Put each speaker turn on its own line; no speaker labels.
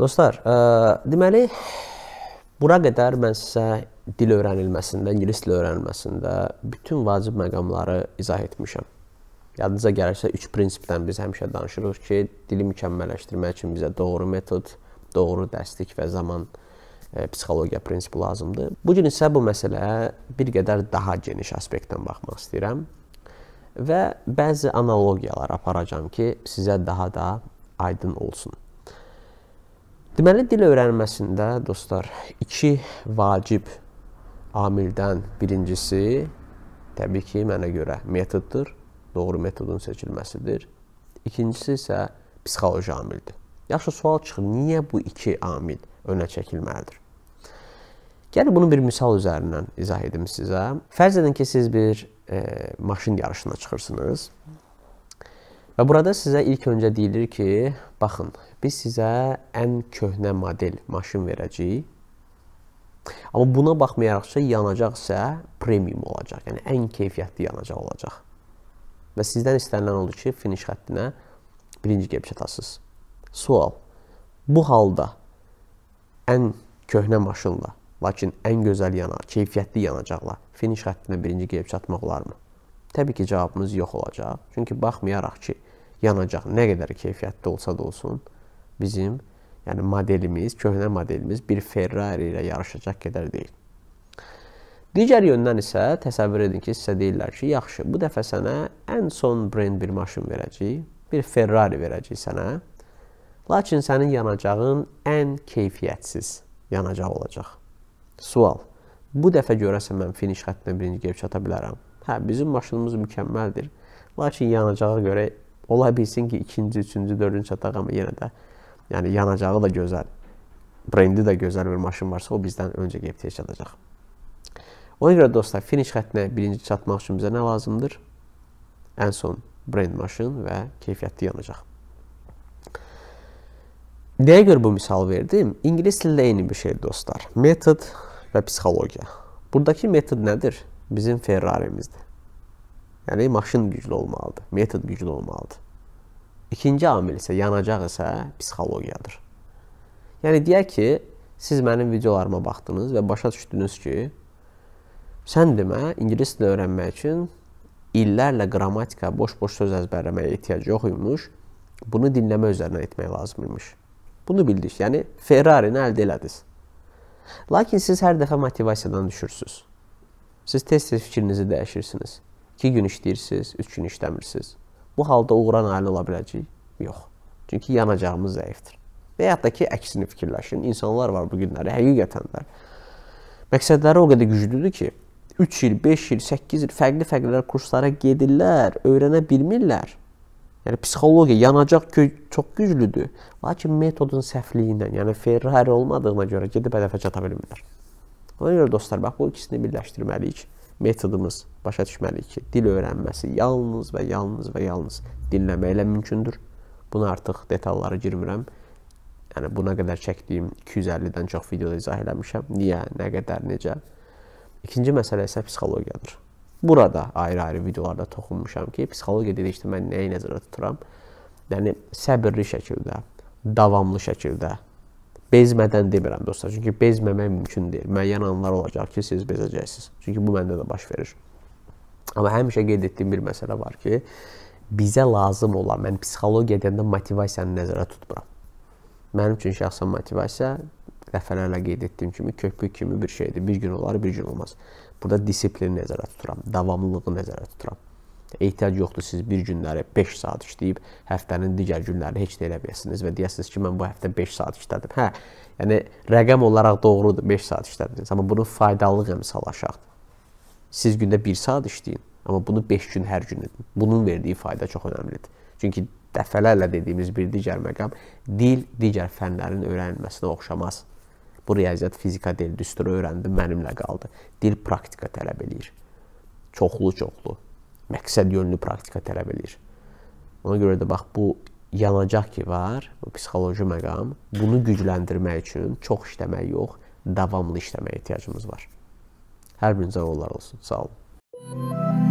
Dostlar, ə, e, deməli bura qədər mən sizə dil öyrənilməsində, ingilis dili öyrənilməsində bütün vacib məqamları izah etmişəm. Yadınıza gəlirsə 3 prinsipdən biz həmişə danışırıq ki, dili mükəmməlləşdirmək üçün bizə doğru metod, doğru dəstək və zaman e, psixologiya prinsipi lazımdır. Bu gün isə bu məsələyə bir qədər daha geniş aspektdən baxmaq istəyirəm və bəzi analogiyalar aparacağam ki, sizə daha da aydın olsun. Deməli dil öyrənməsində dostlar iki vacib amildən birincisi təbii ki, mənə görə metoddur. Doğru metodun seçilməsidir. İkincisi isə psixoloji amildir. Yaxşı sual çıxır, niyə bu iki amil önə çəkilməlidir? Gəlin bunu bir misal üzərindən izah edim sizə. Fərz edin ki, siz bir e, maşın yarışına çıxırsınız. Və burada sizə ilk öncə deyilir ki, baxın, biz sizə ən köhnə model maşın verəcəyik. Amma buna baxmayaraq ki, yanacaqsa premium olacaq, yəni ən keyfiyyətli yanacaq olacaq. Və sizdən istənilən odur ki, finiş xəttinə birinci gəlib çatasınız. Sual: Bu halda ən köhnə maşınla, lakin ən gözəl yana, keyfiyyətli yanacaqla finiş xəttinə birinci gəlib çatmaq olarmı? Təbii ki, cavabımız yox olacaq. Çünki baxmayaraq ki, yanacaq. Nə qədər keyfiyyətli olsa da olsun, bizim yəni modelimiz, köhnə modelimiz bir Ferrari ilə yarışacaq qədər deyil. Digər yöndən isə təsəvvür edin ki, sizə deyirlər ki, yaxşı, bu dəfə sənə ən son brend bir maşın verəcəyik, bir Ferrari verəcəyik sənə. Lakin sənin yanacağın ən keyfiyyətsiz yanacaq olacaq. Sual: Bu dəfə görəsən mən finiş xəttinə birinci gəlib çata bilərəm? Hə, bizim maşınımız mükəmməldir. Lakin yanacağa görə Ola bilsin ki, ikinci, üçüncü, dördüncü çataq, amma yenə də yəni yanacağı da gözəl, brendi də gözəl bir maşın varsa, o bizdən öncə gəlib tez çatacaq. Ona görə dostlar, finish xəttinə birinci çatmaq üçün bizə nə lazımdır? Ən son brend maşın və keyfiyyətli yanacaq. Nəyə görə bu misal verdim? İngilis dilində eyni bir şey dostlar. Metod və psixologiya. Buradakı metod nədir? Bizim Ferrari-mizdir. Yəni maşın güclü olmalıdır, metod güclü olmalıdır. İkinci amil isə yanacaq isə psixologiyadır. Yəni deyək ki, siz mənim videolarıma baxdınız və başa düşdünüz ki, sən demə ingilis dilini öyrənmək üçün illərlə qrammatika, boş-boş söz əzbərləməyə ehtiyac yox imiş. Bunu dinləmə üzərinə etmək lazım imiş. Bunu bildik. Yəni Ferrari-ni əldə elədiniz. Lakin siz hər dəfə motivasiyadan düşürsüz. Siz tez-tez fikrinizi dəyişirsiniz. 2 gün işləyirsiniz, 3 gün işləmirsiniz. Bu halda uğura nail ola biləcəyik? Yox. Çünki yanacağımız zəifdir. Və ya da ki, əksini fikirləşin. İnsanlar var bu günləri həqiqətən də. Məqsədləri o qədər güclüdür ki, 3 il, 5 il, 8 il fərqli-fərqli kurslara gedirlər, öyrənə bilmirlər. Yəni psixologiya yanacaq çox güclüdür, lakin metodun səhvliyindən, yəni Ferrari olmadığına görə gedib hədəfə çata bilmirlər. Ona görə dostlar, bax bu ikisini birləşdirməliyik metodumuz başa düşməliyik ki, dil öyrənməsi yalnız və yalnız və yalnız dinləməklə mümkündür. Buna artıq detallara girmirəm. Yəni buna qədər çəkdiyim 250-dən çox videoda izah eləmişəm. Niyə, nə qədər, necə. İkinci məsələ isə psixologiyadır. Burada ayrı-ayrı videolarda toxunmuşam ki, psixologiya dedikdə mən nəyi nəzərdə tuturam? Yəni səbirli şəkildə, davamlı şəkildə bezmədən demirəm dostlar. Çünki bezməmək mümkün deyil. Müəyyən anlar olacaq ki, siz bezəcəksiniz. Çünki bu məndə də baş verir. Amma həmişə qeyd etdiyim bir məsələ var ki, bizə lazım olan, mən psixologiya deyəndə motivasiyanı nəzərə tutmuram. Mənim üçün şəxsən motivasiya dəfələrlə qeyd etdiyim kimi köpük kimi bir şeydir. Bir gün olar, bir gün olmaz. Burada disiplini nəzərə tuturam, davamlılığı nəzərə tuturam. Ehtiyac yoxdur siz bir günləri 5 saat işləyib, həftənin digər günləri heç də eləməyəsiniz və deyəsiniz ki, mən bu həftə 5 saat işlədim. Hə, yəni rəqəm olaraq doğrudur, 5 saat işlədiniz, amma bunun faydalılıq əmsalı aşağıdır. Siz gündə 1 saat işləyin, amma bunu 5 gün hər gün edin. Bunun verdiyi fayda çox əhəmiylidir. Çünki dəfələrlə dediyimiz bir digər məqam dil digər fənlərin öyrənilməsinə oxşamaz. Bu riyaziyyat, fizika, dil düsturu öyrəndim, mənimlə qaldı. Dil praktika tələb eləyir. Çoxlu-çoxlu məqsəd yönlü praktika tələb edir. Ona görə də bax bu yanacaq ki var, bu psixoloji məqam, bunu gücləndirmək üçün çox işləmək yox, davamlı işləməyə ehtiyacımız var. Hər birinizə uğurlar olsun. Sağ olun.